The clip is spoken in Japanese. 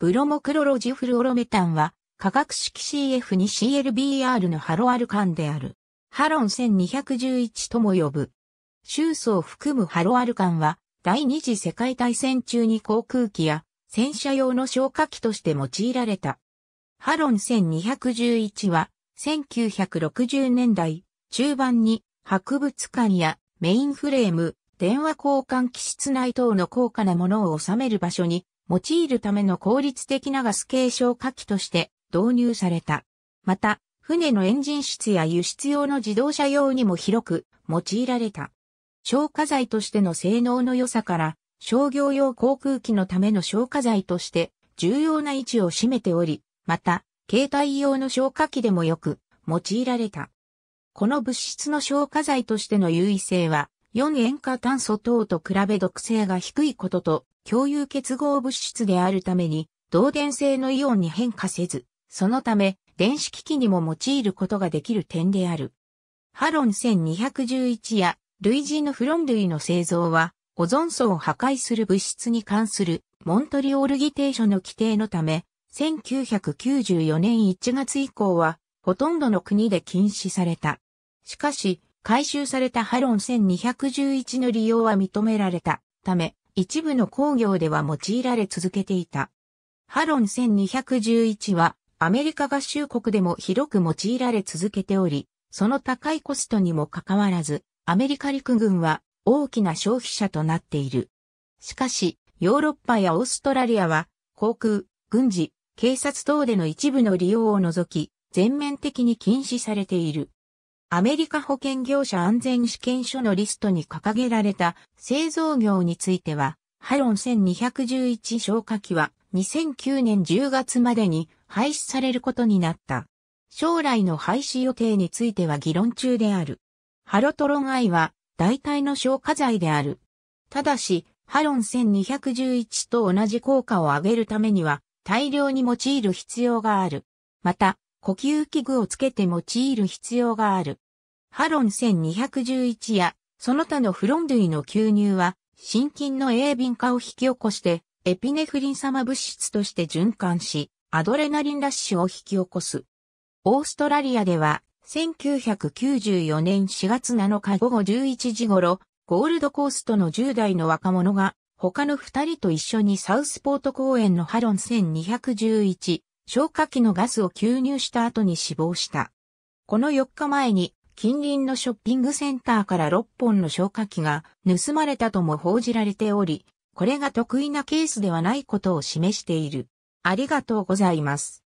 ブロモクロロジフルオロメタンは、化学式 CF2CLBR のハロアルカンである。ハロン1211とも呼ぶ。周層を含むハロアルカンは、第二次世界大戦中に航空機や戦車用の消火器として用いられた。ハロン1211は、1960年代中盤に博物館やメインフレーム、電話交換機室内等の高価なものを収める場所に用いるための効率的なガス継承火器として導入された。また、船のエンジン室や輸出用の自動車用にも広く用いられた。消火剤としての性能の良さから、商業用航空機のための消火剤として重要な位置を占めており、また、携帯用の消火器でもよく用いられた。この物質の消火剤としての優位性は、4塩化炭素等と比べ毒性が低いことと共有結合物質であるために、導電性のイオンに変化せず、そのため、電子機器にも用いることができる点である。ハロン1211や、類似のフロン類の製造は、オゾン層を破壊する物質に関する、モントリオール議定書の規定のため、1994年1月以降は、ほとんどの国で禁止された。しかし、回収されたハロン1211の利用は認められたため、一部の工業では用いられ続けていた。ハロン1211はアメリカ合衆国でも広く用いられ続けており、その高いコストにもかかわらず、アメリカ陸軍は大きな消費者となっている。しかし、ヨーロッパやオーストラリアは、航空、軍事、警察等での一部の利用を除き、全面的に禁止されている。アメリカ保険業者安全試験所のリストに掲げられた製造業については、ハロン1211消火器は2009年10月までに廃止されることになった。将来の廃止予定については議論中である。ハロトロン愛イは代替の消火剤である。ただし、ハロン1211と同じ効果を上げるためには大量に用いる必要がある。また、呼吸器具をつけて用いる必要がある。ハロン1211や、その他のフロン類の吸入は、心筋の鋭敏化を引き起こして、エピネフリン様物質として循環し、アドレナリンラッシュを引き起こす。オーストラリアでは、1994年4月7日午後11時頃、ゴールドコーストの10代の若者が、他の2人と一緒にサウスポート公園のハロン1211、消火器のガスを吸入した後に死亡した。この4日前に近隣のショッピングセンターから6本の消火器が盗まれたとも報じられており、これが得意なケースではないことを示している。ありがとうございます。